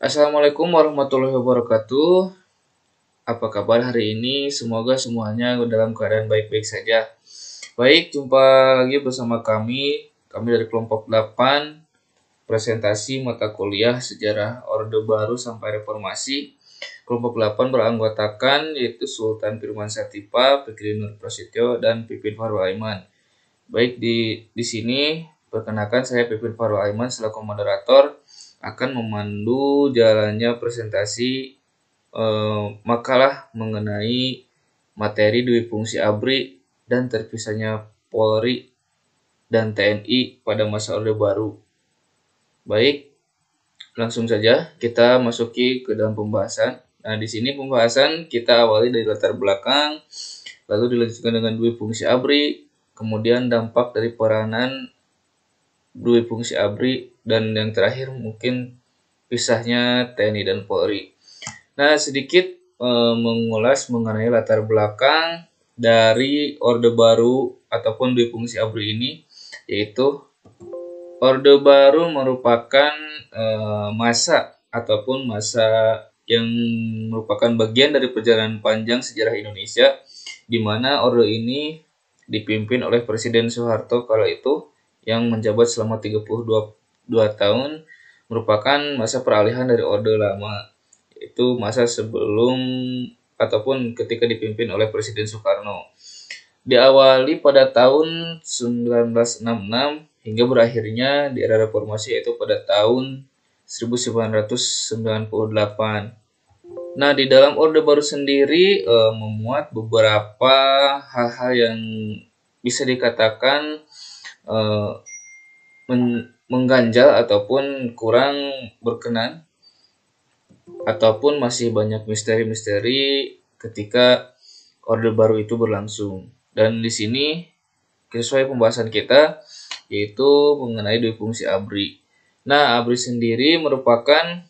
Assalamualaikum warahmatullahi wabarakatuh. Apa kabar hari ini? Semoga semuanya dalam keadaan baik-baik saja. Baik, jumpa lagi bersama kami. Kami dari kelompok 8 presentasi mata kuliah sejarah Orde Baru sampai Reformasi. Kelompok 8 beranggotakan yaitu Sultan Firman Satipa, Fikri Nur Prasetyo, dan Pipin Farwa Aiman. Baik, di, di sini perkenalkan saya Pipin Farwa Aiman selaku moderator akan memandu jalannya presentasi eh, makalah mengenai materi Dwi fungsi ABRI dan terpisahnya Polri dan TNI pada masa Orde Baru. Baik, langsung saja kita masuki ke dalam pembahasan. Nah, di sini pembahasan kita awali dari latar belakang, lalu dilanjutkan dengan Dwi fungsi ABRI, kemudian dampak dari peranan Dwi fungsi ABRI dan yang terakhir mungkin pisahnya TNI dan Polri. Nah, sedikit e, mengulas mengenai latar belakang dari Orde Baru ataupun dui fungsi abri ini yaitu Orde Baru merupakan e, masa ataupun masa yang merupakan bagian dari perjalanan panjang sejarah Indonesia di mana orde ini dipimpin oleh Presiden Soeharto kalau itu yang menjabat selama 32 2 tahun merupakan masa peralihan dari Orde Lama, yaitu masa sebelum ataupun ketika dipimpin oleh Presiden Soekarno. Diawali pada tahun 1966 hingga berakhirnya di era reformasi yaitu pada tahun 1998. Nah, di dalam Orde Baru sendiri e, memuat beberapa hal-hal yang bisa dikatakan e, men mengganjal ataupun kurang berkenan ataupun masih banyak misteri-misteri ketika Orde Baru itu berlangsung. Dan di sini sesuai pembahasan kita yaitu mengenai dua fungsi ABRI. Nah, ABRI sendiri merupakan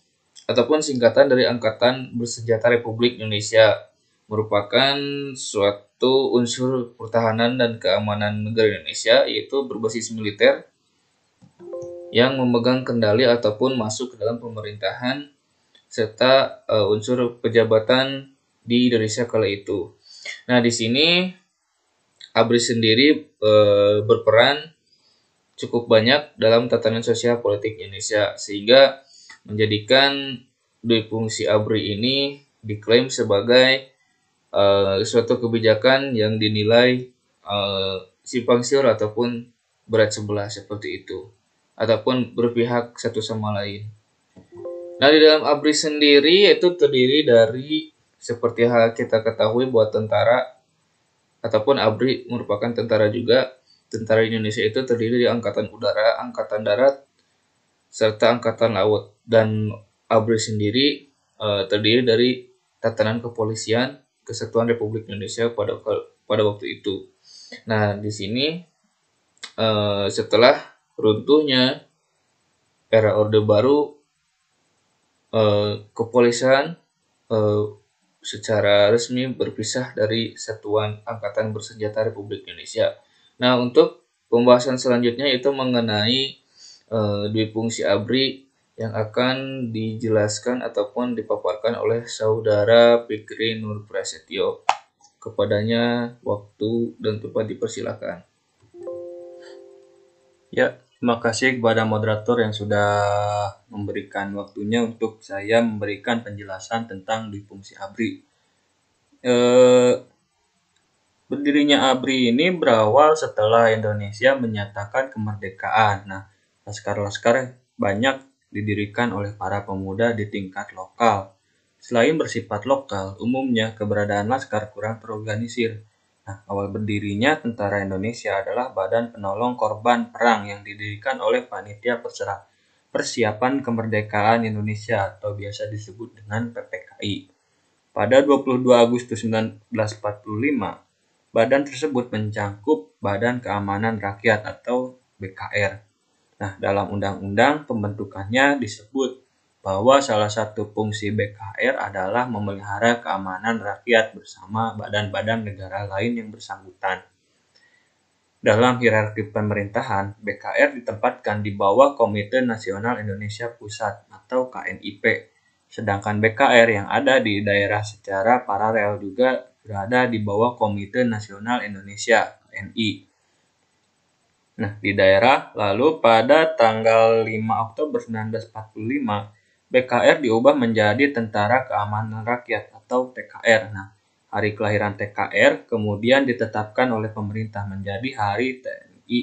ataupun singkatan dari Angkatan Bersenjata Republik Indonesia merupakan suatu unsur pertahanan dan keamanan negara Indonesia yaitu berbasis militer yang memegang kendali ataupun masuk ke dalam pemerintahan serta uh, unsur pejabatan di Indonesia kala itu. Nah, di sini ABRI sendiri uh, berperan cukup banyak dalam tatanan sosial politik Indonesia sehingga menjadikan dui fungsi ABRI ini diklaim sebagai uh, suatu kebijakan yang dinilai simpang siur ataupun berat sebelah seperti itu ataupun berpihak satu sama lain. Nah, di dalam ABRI sendiri itu terdiri dari seperti hal kita ketahui buat tentara ataupun ABRI merupakan tentara juga. Tentara Indonesia itu terdiri dari angkatan udara, angkatan darat, serta angkatan laut dan ABRI sendiri e, terdiri dari tatanan kepolisian Kesatuan Republik Indonesia pada pada waktu itu. Nah, di sini e, setelah runtuhnya era Orde Baru eh, kepolisian eh, secara resmi berpisah dari Satuan Angkatan Bersenjata Republik Indonesia. Nah, untuk pembahasan selanjutnya itu mengenai eh, dwi fungsi ABRI yang akan dijelaskan ataupun dipaparkan oleh saudara Fikri Nur Prasetyo. Kepadanya waktu dan tempat dipersilakan. Ya, Terima kasih kepada moderator yang sudah memberikan waktunya untuk saya memberikan penjelasan tentang fungsi ABRI. E, berdirinya ABRI ini berawal setelah Indonesia menyatakan kemerdekaan. Nah, laskar-laskar banyak didirikan oleh para pemuda di tingkat lokal. Selain bersifat lokal, umumnya keberadaan laskar kurang terorganisir Nah, awal berdirinya Tentara Indonesia adalah Badan Penolong Korban Perang yang didirikan oleh Panitia Persiapan Kemerdekaan Indonesia atau biasa disebut dengan PPKI. Pada 22 Agustus 1945, badan tersebut mencangkup Badan Keamanan Rakyat atau BKR. Nah, dalam undang-undang pembentukannya disebut bahwa salah satu fungsi BKR adalah memelihara keamanan rakyat bersama badan-badan negara lain yang bersangkutan. Dalam hierarki pemerintahan, BKR ditempatkan di bawah Komite Nasional Indonesia Pusat atau KNIP, sedangkan BKR yang ada di daerah secara paralel juga berada di bawah Komite Nasional Indonesia (KNI). Nah, di daerah lalu pada tanggal 5 Oktober 1945 BKR diubah menjadi Tentara Keamanan Rakyat atau TKR. Nah, hari kelahiran TKR kemudian ditetapkan oleh pemerintah menjadi Hari TNI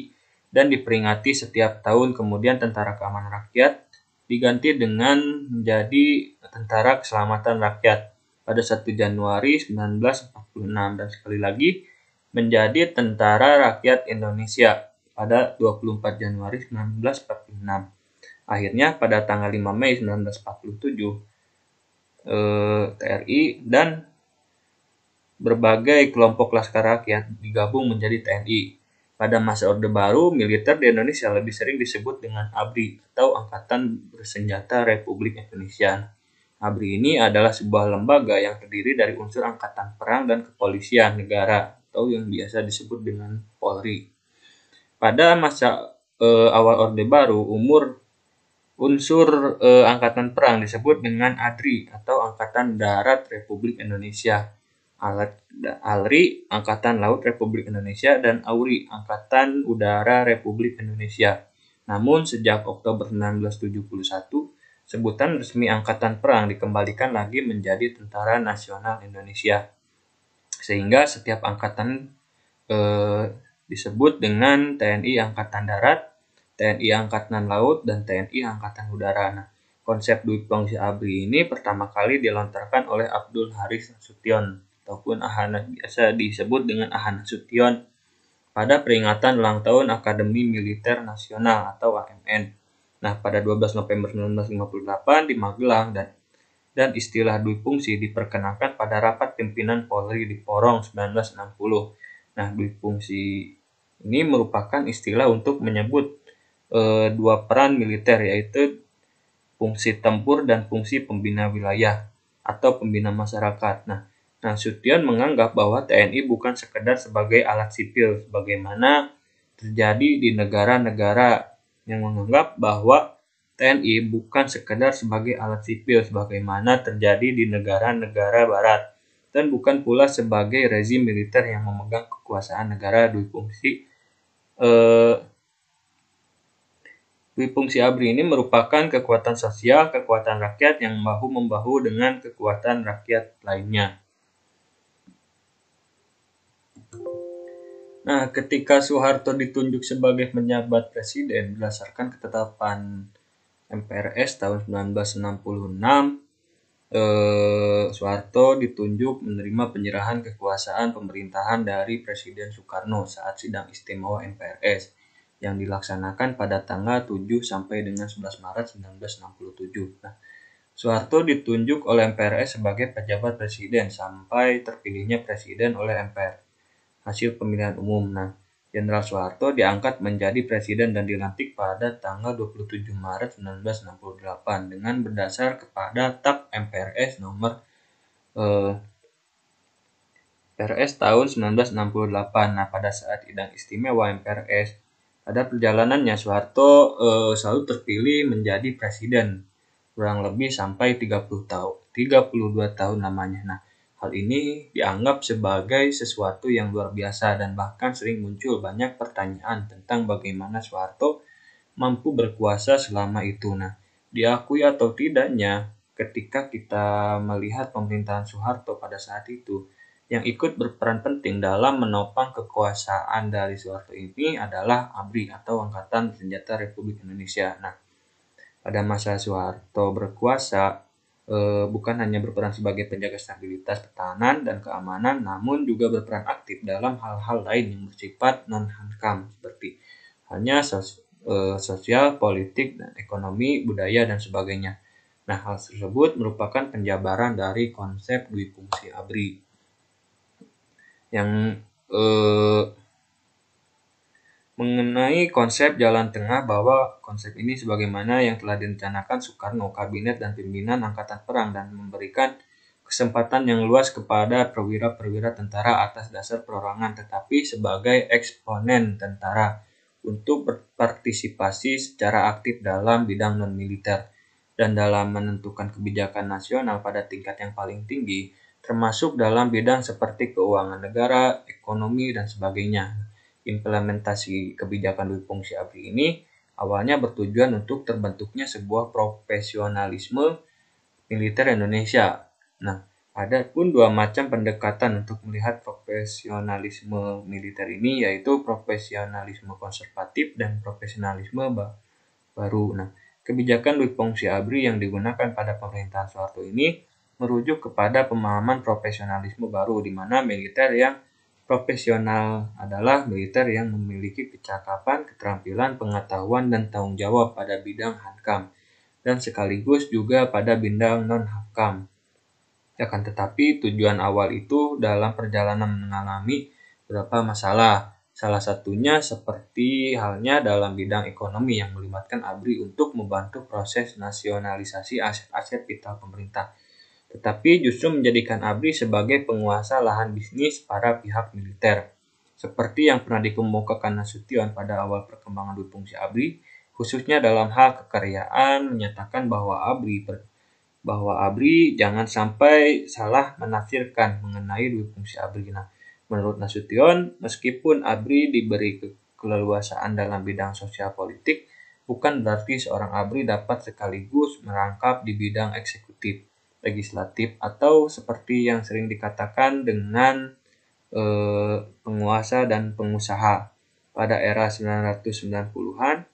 dan diperingati setiap tahun. Kemudian Tentara Keamanan Rakyat diganti dengan menjadi Tentara Keselamatan Rakyat pada 1 Januari 1946 dan sekali lagi menjadi Tentara Rakyat Indonesia pada 24 Januari 1946. Akhirnya pada tanggal 5 Mei 1947 eh, TRI dan berbagai kelompok laskar rakyat digabung menjadi TNI. Pada masa Orde Baru, militer di Indonesia lebih sering disebut dengan ABRI atau Angkatan Bersenjata Republik Indonesia. ABRI ini adalah sebuah lembaga yang terdiri dari unsur angkatan perang dan kepolisian negara atau yang biasa disebut dengan Polri. Pada masa eh, awal Orde Baru, umur Unsur eh, angkatan perang disebut dengan ADRI atau Angkatan Darat Republik Indonesia. Alat ALRI Angkatan Laut Republik Indonesia dan AURI Angkatan Udara Republik Indonesia. Namun sejak Oktober 1971 sebutan resmi Angkatan Perang dikembalikan lagi menjadi Tentara Nasional Indonesia, sehingga setiap angkatan eh, disebut dengan TNI Angkatan Darat, TNI Angkatan Laut, dan TNI Angkatan Udara. Nah, konsep duit fungsi abri ini pertama kali dilontarkan oleh Abdul Haris sution ataupun Ahana biasa disebut dengan Ahana Sution pada peringatan ulang tahun Akademi Militer Nasional atau AMN. Nah, pada 12 November 1958 di Magelang dan dan istilah duit fungsi diperkenalkan pada rapat pimpinan Polri di Porong 1960. Nah, duit fungsi ini merupakan istilah untuk menyebut e, dua peran militer yaitu fungsi tempur dan fungsi pembina wilayah atau pembina masyarakat. Nah, Nasution menganggap bahwa TNI bukan sekedar sebagai alat sipil sebagaimana terjadi di negara-negara yang menganggap bahwa TNI bukan sekedar sebagai alat sipil sebagaimana terjadi di negara-negara barat dan bukan pula sebagai rezim militer yang memegang kekuasaan negara dui fungsi eh, Wipungsi Abri ini merupakan kekuatan sosial, kekuatan rakyat yang bahu-membahu dengan kekuatan rakyat lainnya. Nah, ketika Soeharto ditunjuk sebagai penjabat presiden berdasarkan ketetapan MPRS tahun 1966, eh, Soeharto ditunjuk menerima penyerahan kekuasaan pemerintahan dari Presiden Soekarno saat sidang istimewa MPRS yang dilaksanakan pada tanggal 7 sampai dengan 11 Maret 1967. Nah, Soeharto ditunjuk oleh MPRS sebagai pejabat presiden sampai terpilihnya presiden oleh MPR hasil pemilihan umum. Nah, Jenderal Soeharto diangkat menjadi presiden dan dilantik pada tanggal 27 Maret 1968 dengan berdasar kepada TAP MPRS nomor eh, PRS tahun 1968. Nah, pada saat idang istimewa MPRS ada perjalanannya, Soeharto eh, selalu terpilih menjadi presiden kurang lebih sampai 30 tahun, 32 tahun namanya. Nah, hal ini dianggap sebagai sesuatu yang luar biasa dan bahkan sering muncul banyak pertanyaan tentang bagaimana Soeharto mampu berkuasa selama itu. Nah, diakui atau tidaknya ketika kita melihat pemerintahan Soeharto pada saat itu, yang ikut berperan penting dalam menopang kekuasaan dari Soeharto ini adalah ABRI atau Angkatan Senjata Republik Indonesia. Nah, pada masa Soeharto berkuasa, eh, bukan hanya berperan sebagai penjaga stabilitas pertahanan dan keamanan, namun juga berperan aktif dalam hal-hal lain yang bersifat non-hankam seperti hanya sos eh, sosial, politik, dan ekonomi, budaya, dan sebagainya. Nah, hal tersebut merupakan penjabaran dari konsep dui fungsi ABRI yang eh, mengenai konsep jalan tengah bahwa konsep ini sebagaimana yang telah direncanakan Soekarno, kabinet dan pimpinan angkatan perang dan memberikan kesempatan yang luas kepada perwira-perwira tentara atas dasar perorangan tetapi sebagai eksponen tentara untuk berpartisipasi secara aktif dalam bidang non militer dan dalam menentukan kebijakan nasional pada tingkat yang paling tinggi termasuk dalam bidang seperti keuangan negara, ekonomi, dan sebagainya. Implementasi kebijakan duit fungsi ABRI ini awalnya bertujuan untuk terbentuknya sebuah profesionalisme militer Indonesia. Nah, ada pun dua macam pendekatan untuk melihat profesionalisme militer ini yaitu profesionalisme konservatif dan profesionalisme baru. Nah, kebijakan duit fungsi ABRI yang digunakan pada pemerintahan Soeharto ini merujuk kepada pemahaman profesionalisme baru di mana militer yang profesional adalah militer yang memiliki kecakapan, keterampilan, pengetahuan, dan tanggung jawab pada bidang hankam dan sekaligus juga pada bidang non-hankam. Akan ya tetapi tujuan awal itu dalam perjalanan mengalami beberapa masalah. Salah satunya seperti halnya dalam bidang ekonomi yang melibatkan ABRI untuk membantu proses nasionalisasi aset-aset vital pemerintah tetapi justru menjadikan ABRI sebagai penguasa lahan bisnis para pihak militer. Seperti yang pernah dikemukakan Nasution pada awal perkembangan dui fungsi ABRI, khususnya dalam hal kekaryaan menyatakan bahwa ABRI bahwa ABRI jangan sampai salah menafsirkan mengenai dui fungsi ABRI. Nah, menurut Nasution, meskipun ABRI diberi keleluasaan dalam bidang sosial politik, bukan berarti seorang ABRI dapat sekaligus merangkap di bidang eksekutif legislatif atau seperti yang sering dikatakan dengan eh, penguasa dan pengusaha. Pada era 1990-an,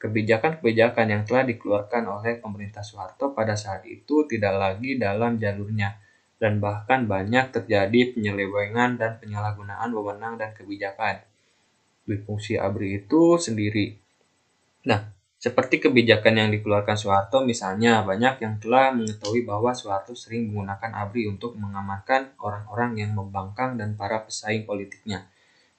kebijakan-kebijakan yang telah dikeluarkan oleh pemerintah Soeharto pada saat itu tidak lagi dalam jalurnya dan bahkan banyak terjadi penyelewengan dan penyalahgunaan wewenang dan kebijakan di fungsi ABRI itu sendiri. Nah, seperti kebijakan yang dikeluarkan Soeharto misalnya, banyak yang telah mengetahui bahwa Soeharto sering menggunakan ABRI untuk mengamankan orang-orang yang membangkang dan para pesaing politiknya,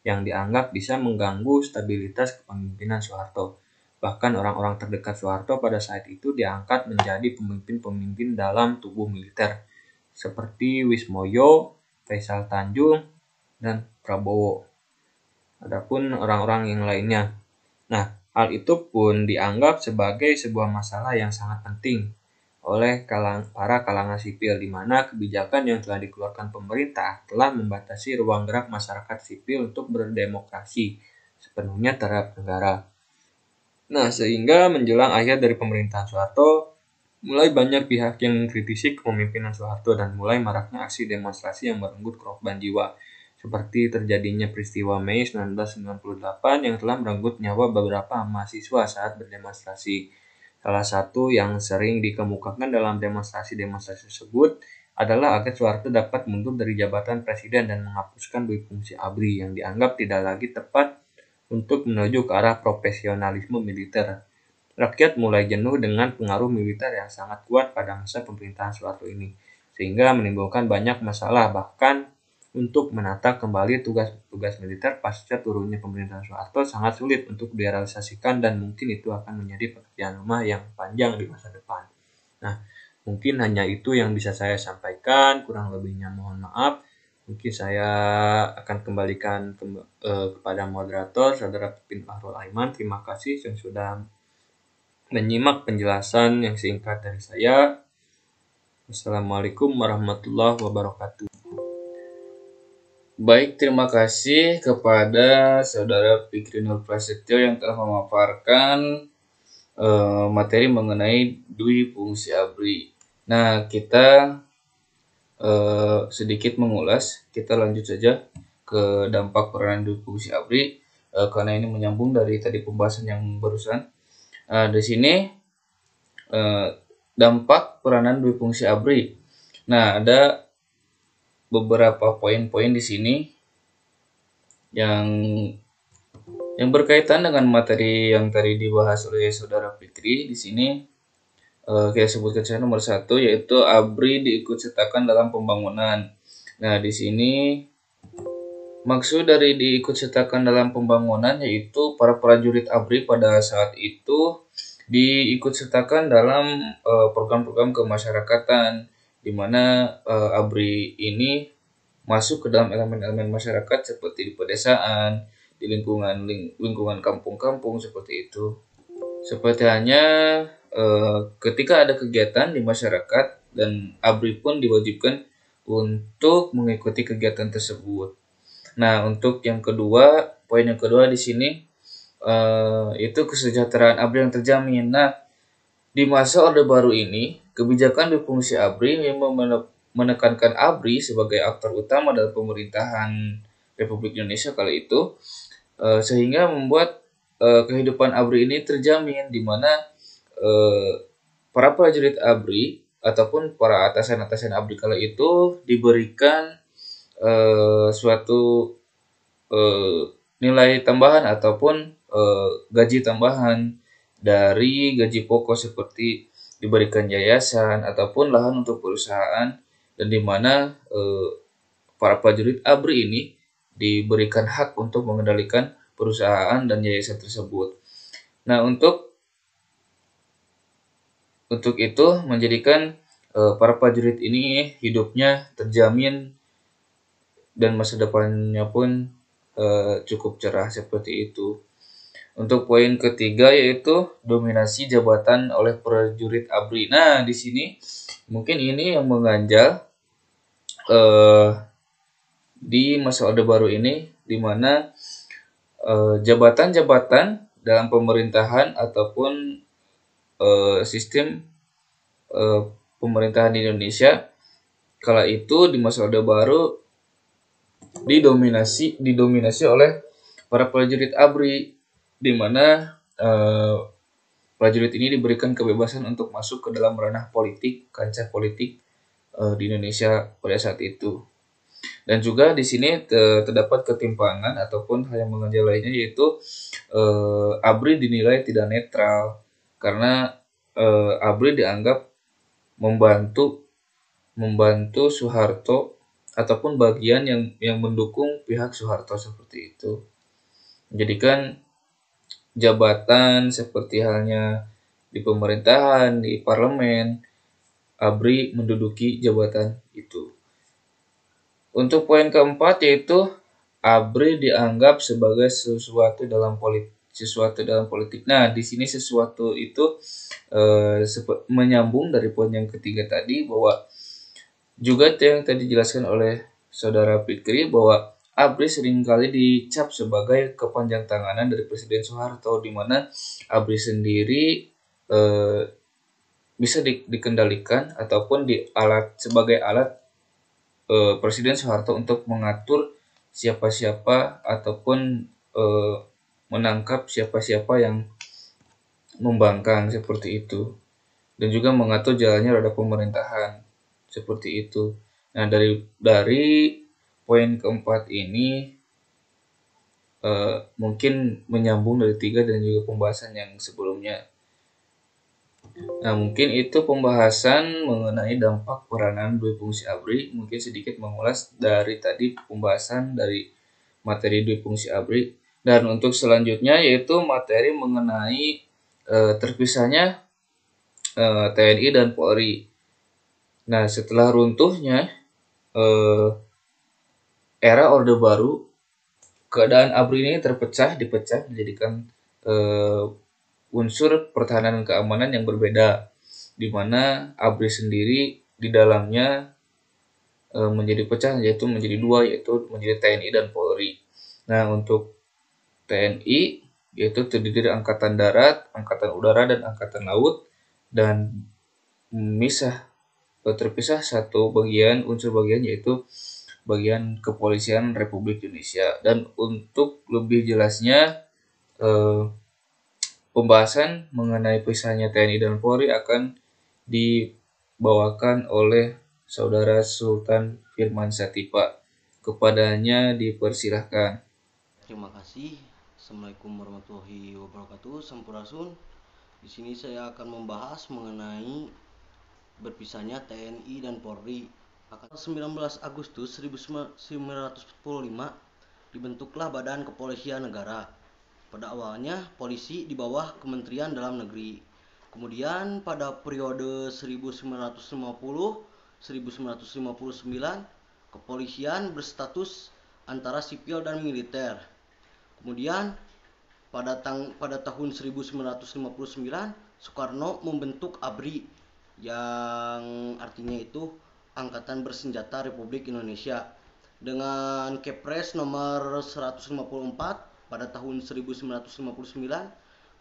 yang dianggap bisa mengganggu stabilitas kepemimpinan Soeharto. Bahkan orang-orang terdekat Soeharto pada saat itu diangkat menjadi pemimpin-pemimpin dalam tubuh militer, seperti Wismoyo, Faisal Tanjung, dan Prabowo. Adapun orang-orang yang lainnya. Nah, Hal itu pun dianggap sebagai sebuah masalah yang sangat penting oleh kalang, para kalangan sipil, di mana kebijakan yang telah dikeluarkan pemerintah telah membatasi ruang gerak masyarakat sipil untuk berdemokrasi sepenuhnya terhadap negara. Nah, sehingga menjelang akhir dari pemerintahan Soeharto, mulai banyak pihak yang mengkritisi kepemimpinan Soeharto dan mulai maraknya aksi demonstrasi yang merenggut korban jiwa seperti terjadinya peristiwa Mei 1998 yang telah merenggut nyawa beberapa mahasiswa saat berdemonstrasi. Salah satu yang sering dikemukakan dalam demonstrasi-demonstrasi tersebut adalah agar Soeharto dapat mundur dari jabatan presiden dan menghapuskan dui fungsi ABRI yang dianggap tidak lagi tepat untuk menuju ke arah profesionalisme militer. Rakyat mulai jenuh dengan pengaruh militer yang sangat kuat pada masa pemerintahan Soeharto ini, sehingga menimbulkan banyak masalah bahkan untuk menata kembali tugas-tugas militer pasca turunnya pemerintahan Soeharto sangat sulit untuk direalisasikan dan mungkin itu akan menjadi pekerjaan rumah yang panjang di masa depan. Nah, mungkin hanya itu yang bisa saya sampaikan, kurang lebihnya mohon maaf. Mungkin saya akan kembalikan ke, eh, kepada moderator Saudara Pipin Fahrul Aiman. Terima kasih yang sudah menyimak penjelasan yang singkat dari saya. Assalamualaikum warahmatullahi wabarakatuh. Baik, terima kasih kepada Saudara Fikri Nur Prasetyo yang telah memaparkan uh, materi mengenai dwi fungsi abri. Nah, kita uh, sedikit mengulas, kita lanjut saja ke dampak peranan dwi fungsi abri uh, karena ini menyambung dari tadi pembahasan yang barusan. Nah, di sini dampak peranan dwi fungsi abri. Nah, ada beberapa poin-poin di sini yang yang berkaitan dengan materi yang tadi dibahas oleh saudara Fitri di sini uh, kita sebutkan saja nomor satu yaitu ABRI diikut dalam pembangunan. Nah di sini maksud dari diikut dalam pembangunan yaitu para prajurit ABRI pada saat itu diikut dalam eh, program-program uh, kemasyarakatan mana uh, ABRI ini masuk ke dalam elemen-elemen masyarakat seperti di pedesaan, di lingkungan ling, lingkungan kampung-kampung seperti itu. Seperti hanya uh, ketika ada kegiatan di masyarakat dan ABRI pun diwajibkan untuk mengikuti kegiatan tersebut. Nah, untuk yang kedua, poin yang kedua di sini uh, itu kesejahteraan ABRI yang terjamin. Nah, di masa Orde Baru ini, Kebijakan di berfungsi ABRI memang menekankan ABRI sebagai aktor utama dalam pemerintahan Republik Indonesia kala itu, eh, sehingga membuat eh, kehidupan ABRI ini terjamin, di mana eh, para prajurit ABRI ataupun para atasan-atasan ABRI kala itu diberikan suatu nilai tambahan ataupun gaji tambahan dari gaji pokok seperti diberikan yayasan ataupun lahan untuk perusahaan dan di mana eh, para prajurit ABRI ini diberikan hak untuk mengendalikan perusahaan dan yayasan tersebut. Nah, untuk untuk itu menjadikan eh, para prajurit ini hidupnya terjamin dan masa depannya pun eh, cukup cerah seperti itu. Untuk poin ketiga yaitu dominasi jabatan oleh prajurit ABRI. Nah, di sini mungkin ini yang mengganjal eh, di masa Orde Baru ini di mana eh, jabatan-jabatan eh, dalam pemerintahan ataupun eh, sistem eh, pemerintahan di Indonesia kala itu di masa Orde Baru didominasi didominasi oleh para prajurit ABRI di mana uh, prajurit ini diberikan kebebasan untuk masuk ke dalam ranah politik, kancah politik uh, di Indonesia pada saat itu. Dan juga di sini terdapat ketimpangan ataupun hal yang mengganjal lainnya yaitu eh, ABRI dinilai tidak netral karena ABRI dianggap membantu membantu Soeharto ataupun bagian yang yang mendukung pihak Soeharto seperti itu. Menjadikan jabatan seperti halnya di pemerintahan, di parlemen, ABRI menduduki jabatan itu. Untuk poin keempat yaitu ABRI dianggap sebagai sesuatu dalam politik sesuatu dalam politik. Nah, di sini sesuatu itu e, menyambung dari poin yang ketiga tadi bahwa juga yang tadi dijelaskan oleh saudara Fikri bahwa Abri seringkali dicap sebagai kepanjang tanganan dari Presiden Soeharto, di mana Abri sendiri e, bisa di, dikendalikan ataupun di alat sebagai alat e, Presiden Soeharto untuk mengatur siapa-siapa ataupun e, menangkap siapa-siapa yang membangkang seperti itu dan juga mengatur jalannya roda pemerintahan seperti itu. Nah dari dari poin keempat ini uh, mungkin menyambung dari tiga dan juga pembahasan yang sebelumnya. Nah, mungkin itu pembahasan mengenai dampak peranan dua fungsi ABRI. Mungkin sedikit mengulas dari tadi pembahasan dari materi dua fungsi ABRI. Dan untuk selanjutnya yaitu materi mengenai e, terpisahnya e, eh, TNI dan Polri. Nah, setelah runtuhnya e, era Orde Baru, keadaan ABRI ini terpecah, dipecah, menjadikan uh, eh, unsur pertahanan dan keamanan yang berbeda, di mana ABRI sendiri di dalamnya uh, menjadi pecah, yaitu menjadi dua, yaitu menjadi TNI dan Polri. Nah, untuk TNI, yaitu terdiri dari Angkatan Darat, Angkatan Udara, dan Angkatan Laut, dan misah eh, terpisah satu bagian unsur bagian yaitu bagian Kepolisian Republik Indonesia. Dan untuk lebih jelasnya, eh, pembahasan mengenai pisahnya TNI dan Polri akan dibawakan oleh Saudara Sultan Firman Satipa. Kepadanya dipersilahkan. Terima kasih. Assalamualaikum warahmatullahi wabarakatuh. Sampurasun. Di sini saya akan membahas mengenai berpisahnya TNI dan Polri 19 Agustus 1945 dibentuklah Badan Kepolisian Negara. Pada awalnya polisi di bawah Kementerian Dalam Negeri. Kemudian pada periode 1950 1959 kepolisian berstatus antara sipil dan militer. Kemudian pada tang pada tahun 1959 Soekarno membentuk ABRI yang artinya itu Angkatan Bersenjata Republik Indonesia dengan Kepres nomor 154 pada tahun 1959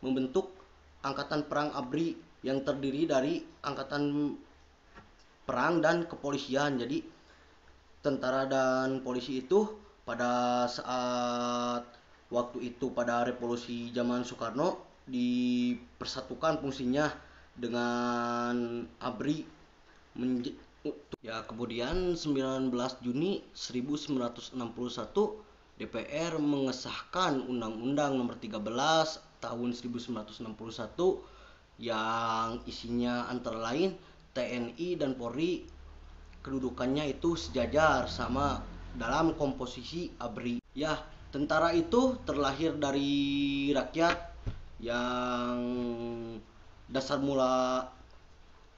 membentuk Angkatan Perang ABRI yang terdiri dari Angkatan Perang dan Kepolisian. Jadi tentara dan polisi itu pada saat waktu itu pada revolusi zaman Soekarno dipersatukan fungsinya dengan ABRI Ya, kemudian 19 Juni 1961 DPR mengesahkan Undang-Undang Nomor 13 Tahun 1961 yang isinya antara lain TNI dan Polri kedudukannya itu sejajar sama dalam komposisi ABRI. Ya, tentara itu terlahir dari rakyat yang dasar mula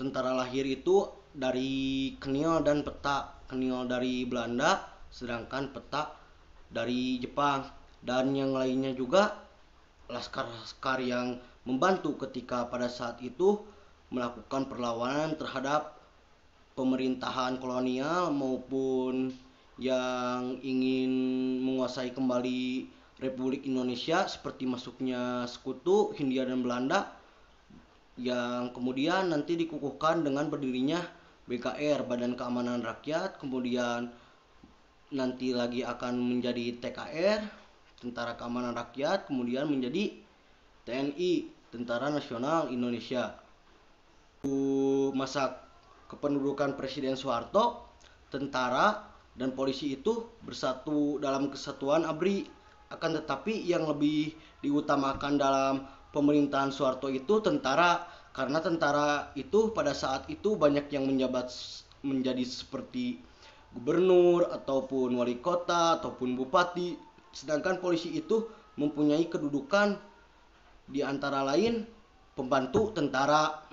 tentara lahir itu dari Kenil dan peta Kenil dari Belanda sedangkan peta dari Jepang dan yang lainnya juga laskar-laskar yang membantu ketika pada saat itu melakukan perlawanan terhadap pemerintahan kolonial maupun yang ingin menguasai kembali Republik Indonesia seperti masuknya sekutu Hindia dan Belanda yang kemudian nanti dikukuhkan dengan berdirinya BKR Badan Keamanan Rakyat kemudian nanti lagi akan menjadi TKR Tentara Keamanan Rakyat kemudian menjadi TNI Tentara Nasional Indonesia masa kependudukan Presiden Soeharto tentara dan polisi itu bersatu dalam kesatuan ABRI akan tetapi yang lebih diutamakan dalam pemerintahan Soeharto itu tentara karena tentara itu pada saat itu banyak yang menjabat menjadi seperti gubernur ataupun wali kota ataupun bupati sedangkan polisi itu mempunyai kedudukan di antara lain pembantu tentara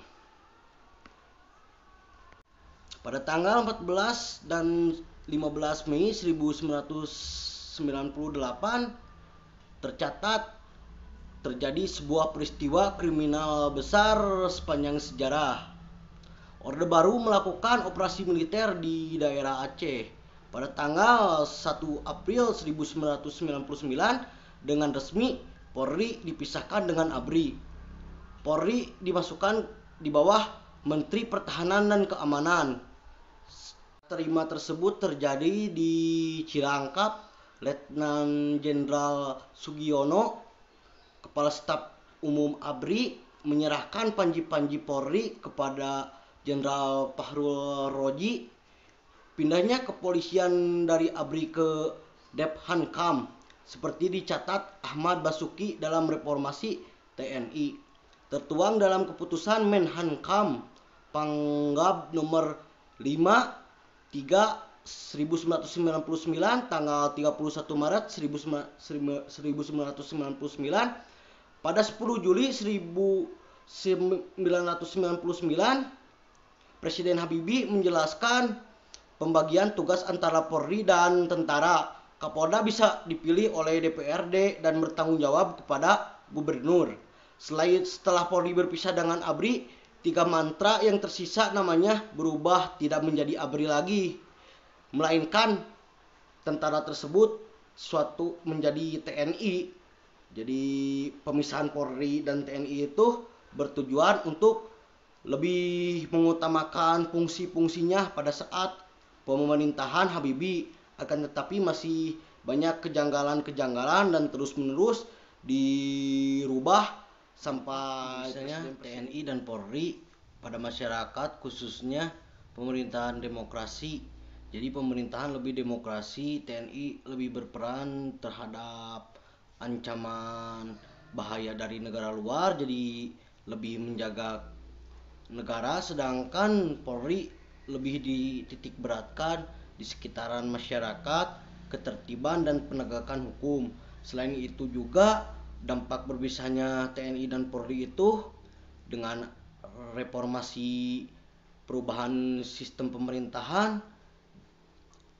pada tanggal 14 dan 15 Mei 1998 tercatat terjadi sebuah peristiwa kriminal besar sepanjang sejarah. Orde Baru melakukan operasi militer di daerah Aceh pada tanggal 1 April 1999 dengan resmi Polri dipisahkan dengan ABRI. Polri dimasukkan di bawah Menteri Pertahanan dan Keamanan. Terima tersebut terjadi di Cilangkap, Letnan Jenderal Sugiono Kepala Staf Umum ABRI menyerahkan Panji-Panji Polri kepada Jenderal Fahrul Roji. Pindahnya kepolisian dari ABRI ke Kam, seperti dicatat Ahmad Basuki dalam reformasi TNI. Tertuang dalam keputusan Menhankam Panggab nomor 5 3 1999 tanggal 31 Maret 1999 pada 10 Juli 1999, Presiden Habibie menjelaskan pembagian tugas antara Polri dan tentara. Kapolda bisa dipilih oleh DPRD dan bertanggung jawab kepada gubernur. Selain setelah Polri berpisah dengan ABRI, tiga mantra yang tersisa namanya berubah tidak menjadi ABRI lagi. Melainkan tentara tersebut suatu menjadi TNI jadi pemisahan Polri dan TNI itu bertujuan untuk lebih mengutamakan fungsi-fungsinya pada saat pemerintahan Habibi akan tetapi masih banyak kejanggalan-kejanggalan dan terus-menerus dirubah sampai misalnya TNI dan Polri pada masyarakat khususnya pemerintahan demokrasi jadi pemerintahan lebih demokrasi TNI lebih berperan terhadap ancaman bahaya dari negara luar jadi lebih menjaga negara sedangkan Polri lebih dititik beratkan di sekitaran masyarakat, ketertiban dan penegakan hukum. Selain itu juga dampak berpisahnya TNI dan Polri itu dengan reformasi perubahan sistem pemerintahan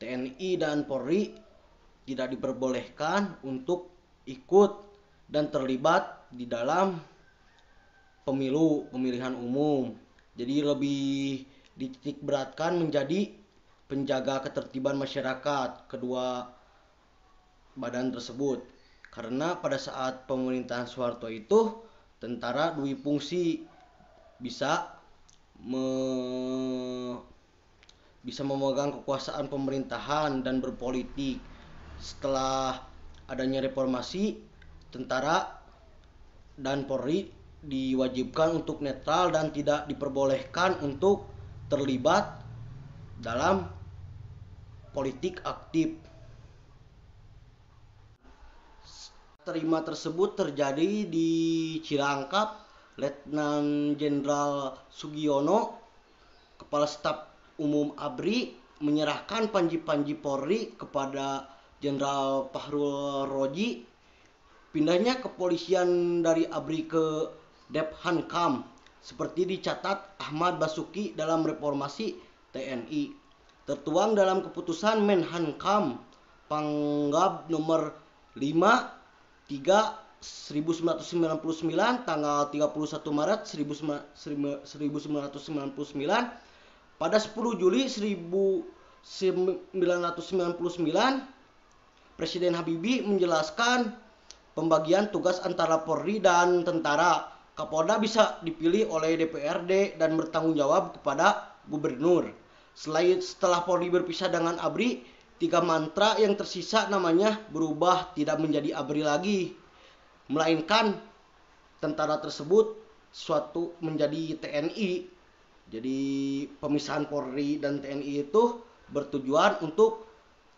TNI dan Polri tidak diperbolehkan untuk ikut dan terlibat di dalam pemilu pemilihan umum jadi lebih dititik beratkan menjadi penjaga ketertiban masyarakat kedua badan tersebut karena pada saat pemerintahan Soeharto itu tentara dui fungsi bisa me bisa memegang kekuasaan pemerintahan dan berpolitik setelah adanya reformasi tentara dan Polri diwajibkan untuk netral dan tidak diperbolehkan untuk terlibat dalam politik aktif. Terima tersebut terjadi di Cilangkap. Letnan Jenderal Sugiono, Kepala Staf Umum ABRI, menyerahkan Panji-Panji Polri kepada Jenderal Fahrul Roji pindahnya kepolisian dari ABRI ke Dephankam seperti dicatat Ahmad Basuki dalam reformasi TNI tertuang dalam keputusan Menhankam Panggab nomor 5 3 1999 tanggal 31 Maret 1999 pada 10 Juli 1999 Presiden Habibie menjelaskan pembagian tugas antara Polri dan tentara. Kapolda bisa dipilih oleh DPRD dan bertanggung jawab kepada gubernur. Selain setelah Polri berpisah dengan ABRI, tiga mantra yang tersisa namanya berubah tidak menjadi ABRI lagi. Melainkan tentara tersebut suatu menjadi TNI. Jadi pemisahan Polri dan TNI itu bertujuan untuk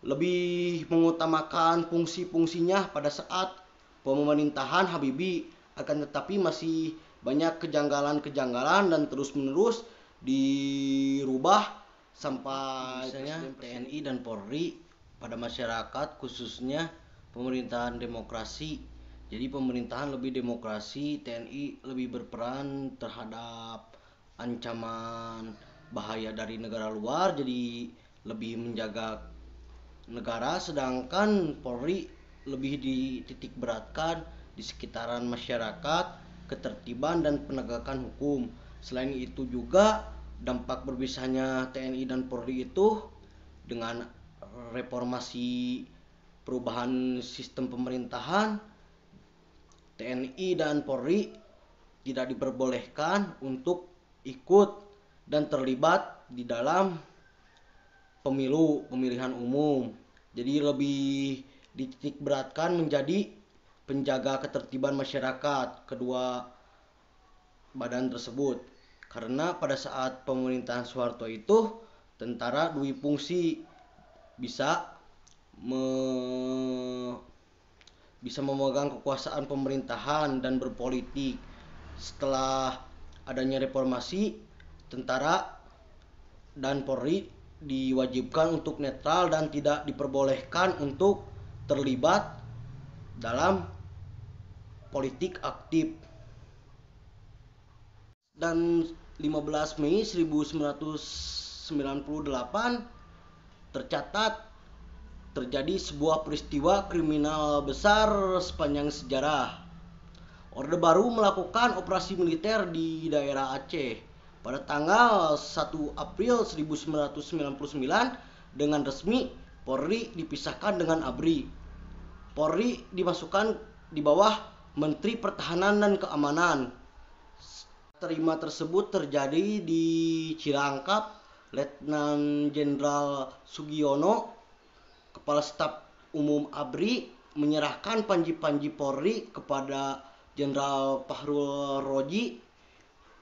lebih mengutamakan fungsi-fungsinya pada saat pemerintahan Habibi akan tetapi masih banyak kejanggalan-kejanggalan dan terus-menerus dirubah sampai misalnya TNI dan Polri pada masyarakat khususnya pemerintahan demokrasi jadi pemerintahan lebih demokrasi TNI lebih berperan terhadap ancaman bahaya dari negara luar jadi lebih menjaga negara sedangkan Polri lebih dititik beratkan di sekitaran masyarakat, ketertiban dan penegakan hukum. Selain itu juga dampak berpisahnya TNI dan Polri itu dengan reformasi perubahan sistem pemerintahan TNI dan Polri tidak diperbolehkan untuk ikut dan terlibat di dalam pemilu pemilihan umum jadi lebih dititik beratkan menjadi penjaga ketertiban masyarakat kedua badan tersebut karena pada saat pemerintahan Soeharto itu tentara dui fungsi bisa me bisa memegang kekuasaan pemerintahan dan berpolitik setelah adanya reformasi tentara dan Polri diwajibkan untuk netral dan tidak diperbolehkan untuk terlibat dalam politik aktif. Dan 15 Mei 1998 tercatat terjadi sebuah peristiwa kriminal besar sepanjang sejarah. Orde Baru melakukan operasi militer di daerah Aceh pada tanggal 1 April 1999 dengan resmi Polri dipisahkan dengan ABRI. Polri dimasukkan di bawah Menteri Pertahanan dan Keamanan. Terima tersebut terjadi di Cilangkap Letnan Jenderal Sugiono, Kepala Staf Umum ABRI, menyerahkan panji-panji Polri kepada Jenderal Pahrul Roji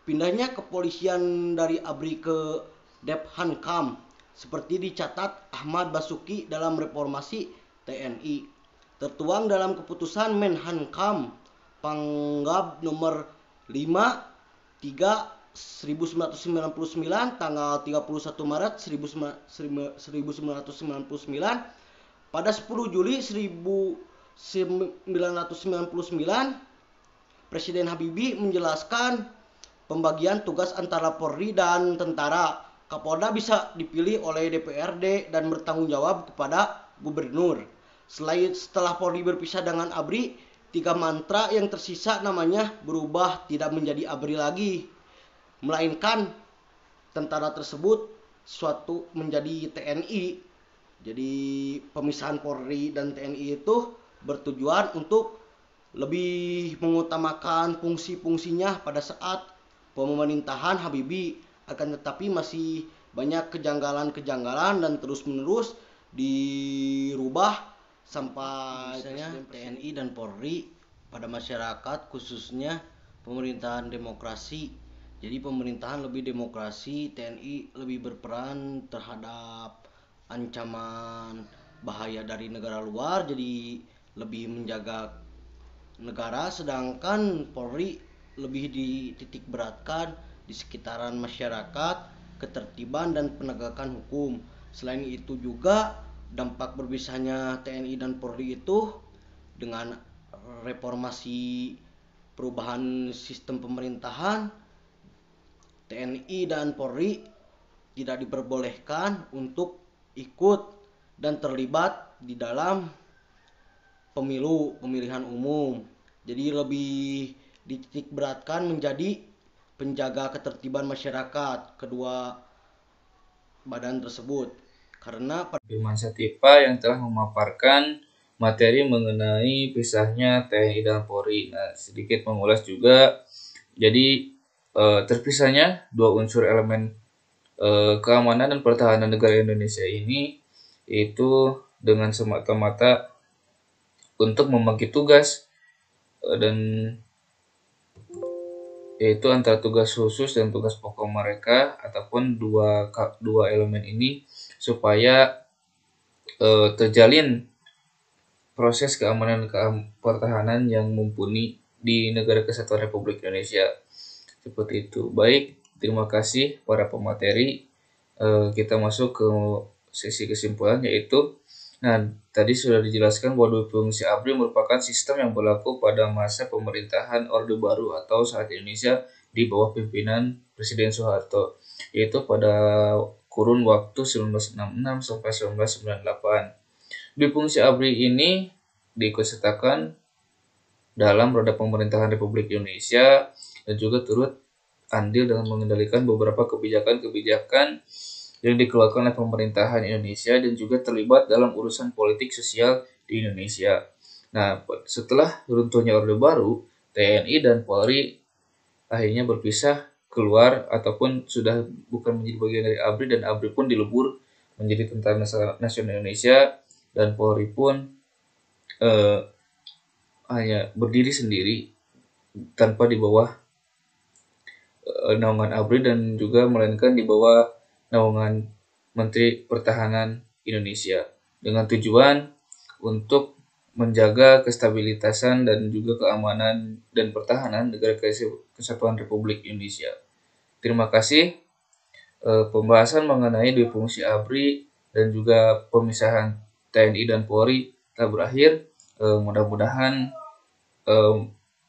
Pindahnya kepolisian dari ABRI ke Dephankam seperti dicatat Ahmad Basuki dalam reformasi TNI. Tertuang dalam keputusan Menhankam Panggab nomor 5 3 1999 tanggal 31 Maret 1999 pada 10 Juli 1999 Presiden Habibie menjelaskan pembagian tugas antara Polri dan tentara. Kapolda bisa dipilih oleh DPRD dan bertanggung jawab kepada gubernur. Selain setelah Polri berpisah dengan ABRI, tiga mantra yang tersisa namanya berubah tidak menjadi ABRI lagi. Melainkan tentara tersebut suatu menjadi TNI. Jadi pemisahan Polri dan TNI itu bertujuan untuk lebih mengutamakan fungsi-fungsinya pada saat pemerintahan Habibie akan tetapi masih banyak kejanggalan-kejanggalan dan terus-menerus dirubah sampai misalnya TNI dan Polri pada masyarakat khususnya pemerintahan demokrasi jadi pemerintahan lebih demokrasi TNI lebih berperan terhadap ancaman bahaya dari negara luar jadi lebih menjaga negara sedangkan Polri lebih dititik beratkan di sekitaran masyarakat, ketertiban dan penegakan hukum. Selain itu juga dampak berpisahnya TNI dan Polri itu dengan reformasi perubahan sistem pemerintahan TNI dan Polri tidak diperbolehkan untuk ikut dan terlibat di dalam pemilu pemilihan umum. Jadi lebih dititik beratkan menjadi penjaga ketertiban masyarakat kedua badan tersebut karena Firman Satipa yang telah memaparkan materi mengenai pisahnya TNI dan Polri. Nah, sedikit mengulas juga jadi eh, terpisahnya dua unsur elemen eh, keamanan dan pertahanan negara Indonesia ini itu dengan semata-mata untuk membagi tugas eh, dan yaitu antara tugas khusus dan tugas pokok mereka ataupun dua dua elemen ini supaya e, terjalin proses keamanan ke pertahanan yang mumpuni di negara kesatuan Republik Indonesia seperti itu baik terima kasih para pemateri e, kita masuk ke sesi kesimpulan yaitu Nah, tadi sudah dijelaskan bahwa fungsi ABRI merupakan sistem yang berlaku pada masa pemerintahan Orde Baru atau saat Indonesia di bawah pimpinan Presiden Soeharto, yaitu pada kurun waktu 1966 sampai 1998. fungsi ABRI ini diikutsertakan dalam roda pemerintahan Republik Indonesia dan juga turut andil dalam mengendalikan beberapa kebijakan-kebijakan yang dikeluarkan oleh pemerintahan Indonesia dan juga terlibat dalam urusan politik sosial di Indonesia. Nah, setelah runtuhnya Orde Baru, TNI dan Polri akhirnya berpisah keluar ataupun sudah bukan menjadi bagian dari ABRI dan ABRI pun dilebur menjadi Tentara Nasional Indonesia dan Polri pun eh, hanya berdiri sendiri tanpa di bawah eh, naungan ABRI dan juga melainkan di bawah naungan Menteri Pertahanan Indonesia dengan tujuan untuk menjaga kestabilitasan dan juga keamanan dan pertahanan negara kesatuan Republik Indonesia. Terima kasih. E, pembahasan mengenai dua fungsi ABRI dan juga pemisahan TNI dan Polri telah berakhir. E, Mudah-mudahan e,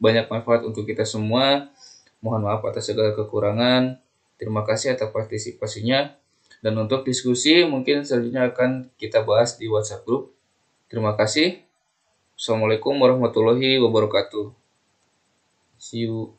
banyak manfaat untuk kita semua. Mohon maaf atas segala kekurangan. Terima kasih atas partisipasinya. Dan untuk diskusi mungkin selanjutnya akan kita bahas di WhatsApp group. Terima kasih. Assalamualaikum warahmatullahi wabarakatuh. See you.